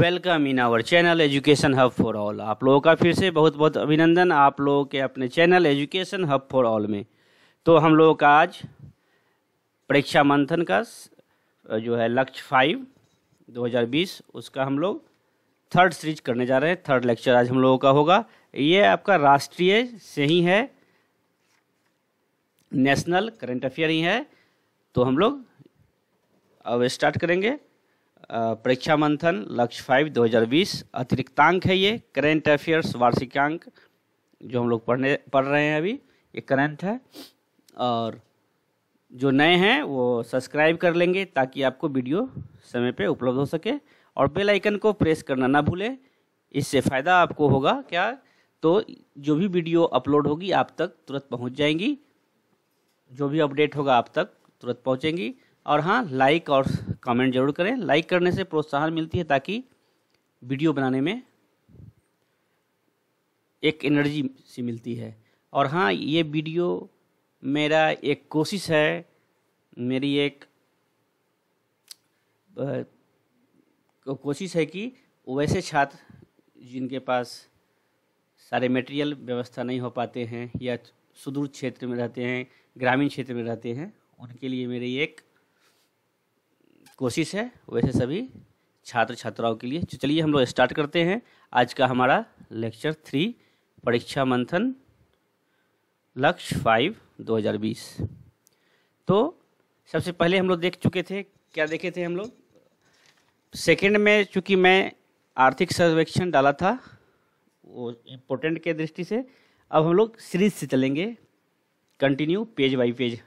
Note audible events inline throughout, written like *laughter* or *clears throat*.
welcome in our channel education hub for all आप लोगों का फिर से बहुत बहुत अभिनंदन आप लोगों के अपने channel education hub for all में तो हम लोगों का आज परीक्षा मंथन का जो है लक्ष्य फाइव 2020 उसका हम लोग थर्ड सीरीज करने जा रहे हैं थर्ड लेक्चर आज हम लोगों का होगा ये आपका राष्ट्रीय से ही है नेशनल करंट अफेयर ही है तो हम लोग अब स्टार्ट करेंगे परीक्षा मंथन लक्ष्य फाइव 2020 अतिरिक्तांक है ये करेंट अफेयर्स वार्षिकांक जो हम लोग पढ़ने पढ़ रहे हैं अभी ये करेंट है और जो नए हैं वो सब्सक्राइब कर लेंगे ताकि आपको वीडियो समय पे उपलब्ध हो सके और बेल आइकन को प्रेस करना ना भूलें इससे फ़ायदा आपको होगा क्या तो जो भी वीडियो अपलोड होगी आप तक तुरंत पहुंच जाएंगी जो भी अपडेट होगा आप तक तुरंत पहुंचेंगी और हाँ लाइक और कमेंट जरूर करें लाइक करने से प्रोत्साहन मिलती है ताकि वीडियो बनाने में एक एनर्जी सी मिलती है और हाँ ये वीडियो मेरा एक कोशिश है मेरी एक कोशिश है कि वैसे छात्र जिनके पास सारे मटेरियल व्यवस्था नहीं हो पाते हैं या सुदूर क्षेत्र में रहते हैं ग्रामीण क्षेत्र में रहते हैं उनके लिए मेरी एक कोशिश है वैसे सभी छात्र छात्राओं के लिए तो चलिए हम लोग स्टार्ट करते हैं आज का हमारा लेक्चर थ्री परीक्षा मंथन लक्ष्य फाइव 2020 तो सबसे पहले हम लोग देख चुके थे क्या देखे थे हम लोग सेकेंड में चूंकि मैं आर्थिक सर्वेक्षण डाला था वो इम्पोर्टेंट के दृष्टि से अब हम लोग सीरीज से चलेंगे कंटिन्यू पेज बाय पेज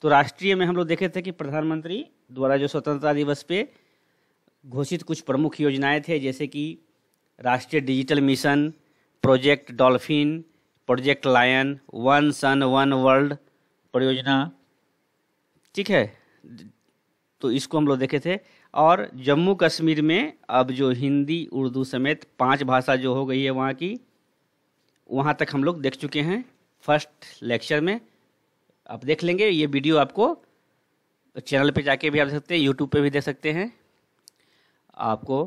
तो राष्ट्रीय में हम लोग देखे थे कि प्रधानमंत्री द्वारा जो स्वतंत्रता दिवस पे घोषित कुछ प्रमुख योजनाएं थे जैसे कि राष्ट्रीय digital mission project Dolphin project Lion one sun one world परियोजना ठीक है तो इसको हम लोग देखे थे और जम्मू कश्मीर में अब जो हिंदी उर्दू समेत पांच भाषा जो हो गई है वहाँ की वहाँ तक हम लोग देख चुके हैं फर्स्ट लेक्चर में आप देख लेंगे ये वीडियो आपको तो चैनल पे जाके भी आप देख सकते हैं यूट्यूब पे भी देख सकते हैं आपको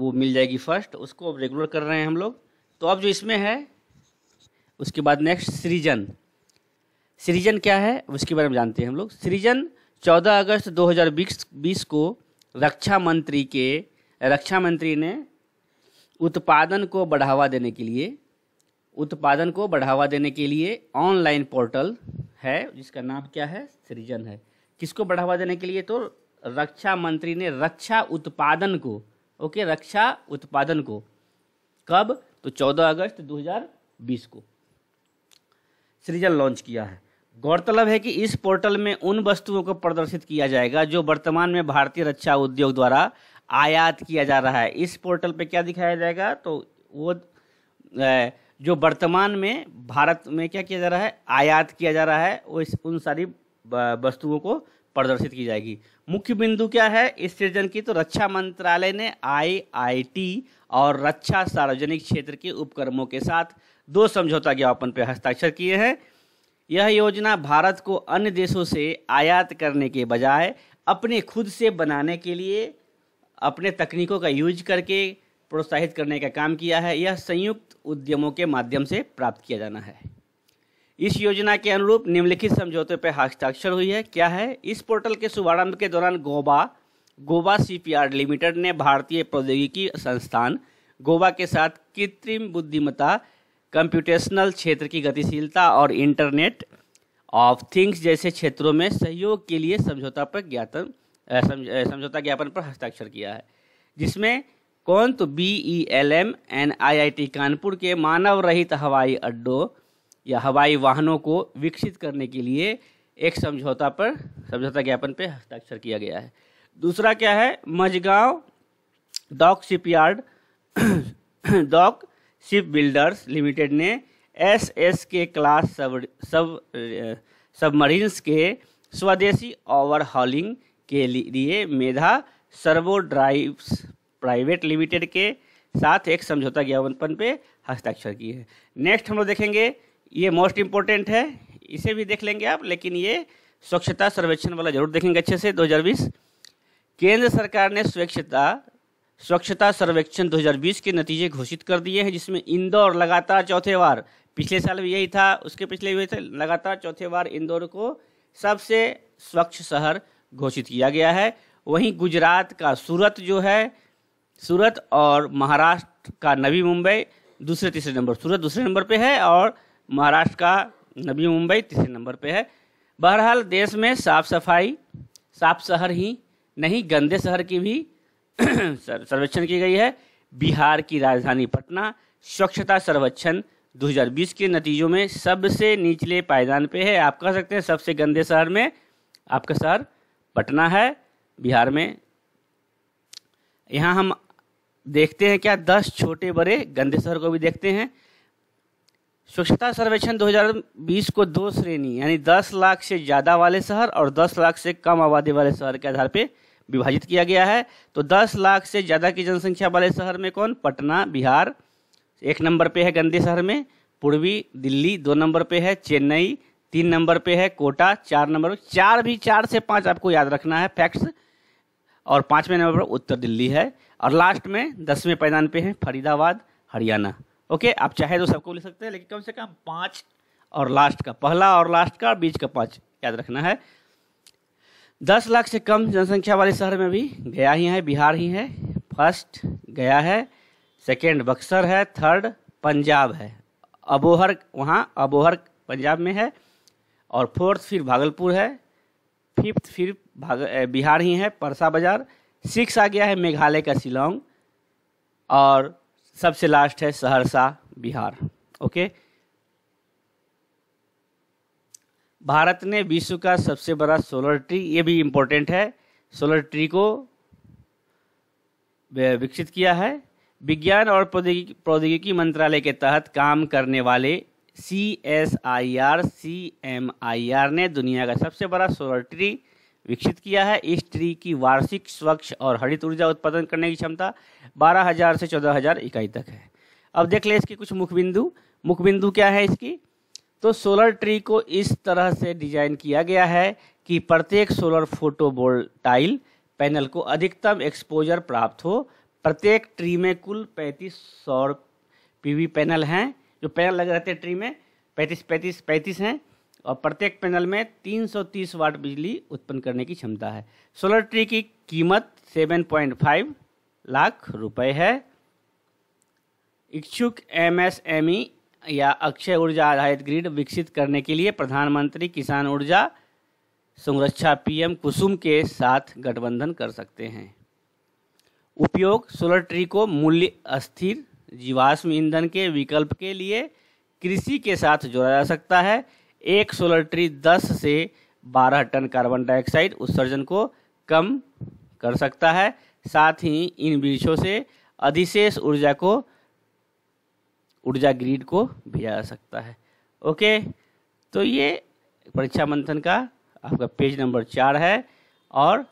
वो मिल जाएगी फर्स्ट उसको अब रेगुलर कर रहे हैं हम लोग तो अब जो इसमें है उसके बाद नेक्स्ट सृजन सृजन क्या है उसके बारे में जानते हैं हम लोग सृजन 14 अगस्त 2020 को रक्षा मंत्री के रक्षा मंत्री ने उत्पादन को बढ़ावा देने के लिए उत्पादन को बढ़ावा देने के लिए ऑनलाइन पोर्टल है जिसका नाम क्या है सृजन है किसको बढ़ावा देने के लिए तो रक्षा मंत्री ने रक्षा उत्पादन को ओके रक्षा उत्पादन को कब तो 14 अगस्त 2020 को सृजन लॉन्च किया है गौरतलब है कि इस पोर्टल में उन वस्तुओं को प्रदर्शित किया जाएगा जो वर्तमान में भारतीय रक्षा उद्योग द्वारा आयात किया जा रहा है इस पोर्टल पे क्या दिखाया जाएगा तो वो जो वर्तमान में भारत में क्या किया जा रहा है आयात किया जा रहा है वो उन सारी वस्तुओं को प्रदर्शित की जाएगी मुख्य बिंदु क्या है इस सृजन की तो रक्षा मंत्रालय ने आईआईटी और रक्षा सार्वजनिक क्षेत्र के उपक्रमों के साथ दो समझौता ज्ञापन पर हस्ताक्षर किए हैं यह योजना भारत को अन्य देशों से आयात करने के बजाय अपने खुद से बनाने के लिए अपने तकनीकों का यूज करके प्रोत्साहित करने का काम किया है यह संयुक्त उद्यमों के माध्यम से प्राप्त किया जाना है इस योजना के अनुरूप निम्नलिखित समझौते पर हस्ताक्षर हुई है क्या है इस पोर्टल के शुभारंभ के दौरान गोवा गोवा सीपीआर लिमिटेड ने भारतीय प्रौद्योगिकी संस्थान गोवा के साथ कृत्रिम बुद्धिमत्ता कंप्यूटेशनल क्षेत्र की गतिशीलता और इंटरनेट ऑफ थिंग्स जैसे क्षेत्रों में सहयोग के लिए समझौता पर ज्ञापन समझौता ज्ञापन पर हस्ताक्षर किया है जिसमें कौन तो B E L M and I I T Kanpur के मानव रहित हवाई अड्डों या हवाई वाहनों को विकसित करने के लिए एक समझौता पर समझौता ज्ञापन पर हस्ताक्षर किया गया है दूसरा क्या है Mazagon dock shipyard *clears throat* dock shipbuilders limited ने S S K class sub sub submarines के स्वदेशी ओवर हॉलिंग के लिए Medha servo drives private limited के साथ एक समझौता ज्ञापन पर हस्ताक्षर किए हैं नेक्स्ट हम लोग देखेंगे ये मोस्ट इम्पोर्टेंट है इसे भी देख लेंगे आप लेकिन ये स्वच्छता सर्वेक्षण वाला जरूर देखेंगे अच्छे से 2020 केंद्र सरकार ने स्वच्छता स्वच्छता सर्वेक्षण 2020 के नतीजे घोषित कर दिए हैं जिसमें इंदौर लगातार चौथे बार पिछले साल भी यही था उसके पिछले भी थे लगातार चौथे बार इंदौर को सबसे स्वच्छ शहर घोषित किया गया है वहीं गुजरात का सूरत जो है सूरत और महाराष्ट्र का नवी मुंबई दूसरे तीसरे नंबर सूरत दूसरे नंबर पे है और महाराष्ट्र का नवी मुंबई तीसरे नंबर पे है बहरहाल देश में साफ सफाई साफ शहर ही नहीं गंदे शहर की भी *clears throat* सर्वेक्षण की गई है बिहार की राजधानी पटना स्वच्छता सर्वेक्षण 2020 के नतीजों में सबसे निचले पायदान पे है आप कह सकते हैं सबसे गंदे शहर में आपका शहर पटना है बिहार में यहाँ हम देखते हैं क्या दस छोटे बड़े गंदे शहर को भी देखते हैं स्वच्छता सर्वेक्षण 2020 को दो श्रेणी यानी 10 लाख से ज़्यादा वाले शहर और 10 लाख से कम आबादी वाले शहर के आधार पर विभाजित किया गया है तो 10 लाख से ज़्यादा की जनसंख्या वाले शहर में कौन पटना बिहार एक नंबर पे है गंदे शहर में पूर्वी दिल्ली दो नंबर पे है चेन्नई तीन नंबर पे है कोटा चार नंबर चार भी चार से पाँच आपको याद रखना है फैक्ट्स और पाँचवें नंबर पर उत्तर दिल्ली है और लास्ट में दसवें पैदान पर है फरीदाबाद हरियाणा ओके आप चाहे तो सबको ले सकते हैं लेकिन कम से कम पाँच और लास्ट का पहला और लास्ट का बीच का पाँच याद रखना है दस लाख से कम जनसंख्या वाले शहर में भी गया ही है बिहार ही है फर्स्ट गया है सेकेंड बक्सर है थर्ड पंजाब है अबोहर वहाँ अबोहर पंजाब में है और फोर्थ फिर भागलपुर है फिफ्थ फिर भाग बिहार ही है परसा बाजार सिक्स आ गया है मेघालय का शिलोंग और सबसे लास्ट है सहरसा बिहार ओके भारत ने विश्व का सबसे बड़ा सोलर ट्री ये भी इम्पोर्टेंट है सोलर ट्री को विकसित किया है विज्ञान और प्रौद्योगिकी प्रौद्योगिकी मंत्रालय के तहत काम करने वाले C S I R C M I R ने दुनिया का सबसे बड़ा सोलर ट्री विकसित किया है इस ट्री की वार्षिक स्वच्छ और हरित ऊर्जा उत्पादन करने की क्षमता 12,000 से 14,000 इकाई तक है अब देख ले इसके कुछ मुख्य बिंदु मुख्य बिंदु क्या है इसकी तो सोलर ट्री को इस तरह से डिजाइन किया गया है कि प्रत्येक सोलर फोटोवोल्टाइल पैनल को अधिकतम एक्सपोजर प्राप्त हो प्रत्येक ट्री में कुल पैंतीस सौर पीवी पैनल हैं जो पैनल लगे रहते हैं ट्री में पैंतीस पैंतीस पैंतीस हैं और प्रत्येक पैनल में 330 वाट बिजली उत्पन्न करने की क्षमता है सोलर ट्री की कीमत 7.5 लाख रुपए है इच्छुक एमएसएमई e या अक्षय ऊर्जा आधारित ग्रिड विकसित करने के लिए प्रधानमंत्री किसान ऊर्जा संरक्षा पीएम कुसुम के साथ गठबंधन कर सकते हैं उपयोग सोलर ट्री को मूल्य अस्थिर जीवाश्म ईंधन के विकल्प के लिए कृषि के साथ जोड़ा जा सकता है एक सोलर ट्री दस से बारह टन कार्बन डाइऑक्साइड उत्सर्जन को कम कर सकता है साथ ही इन वृक्षों से अधिशेष ऊर्जा को ऊर्जा ग्रिड को भेजा जा सकता है ओके तो ये परीक्षा मंथन का आपका पेज नंबर चार है और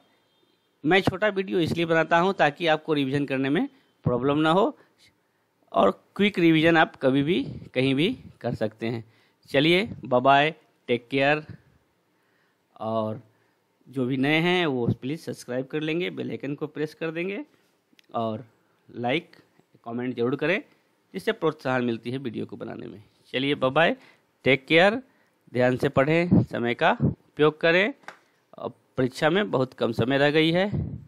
मैं छोटा वीडियो इसलिए बनाता हूँ ताकि आपको रिवीजन करने में प्रॉब्लम ना हो और क्विक रिवीजन आप कभी भी कहीं भी कर सकते हैं चलिए बाय टेक केयर और जो भी नए हैं वो प्लीज़ सब्सक्राइब कर लेंगे बेल आइकन को प्रेस कर देंगे और लाइक कमेंट जरूर करें जिससे प्रोत्साहन मिलती है वीडियो को बनाने में चलिए बाय टेक केयर ध्यान से पढ़ें समय का उपयोग करें और परीक्षा में बहुत कम समय रह गई है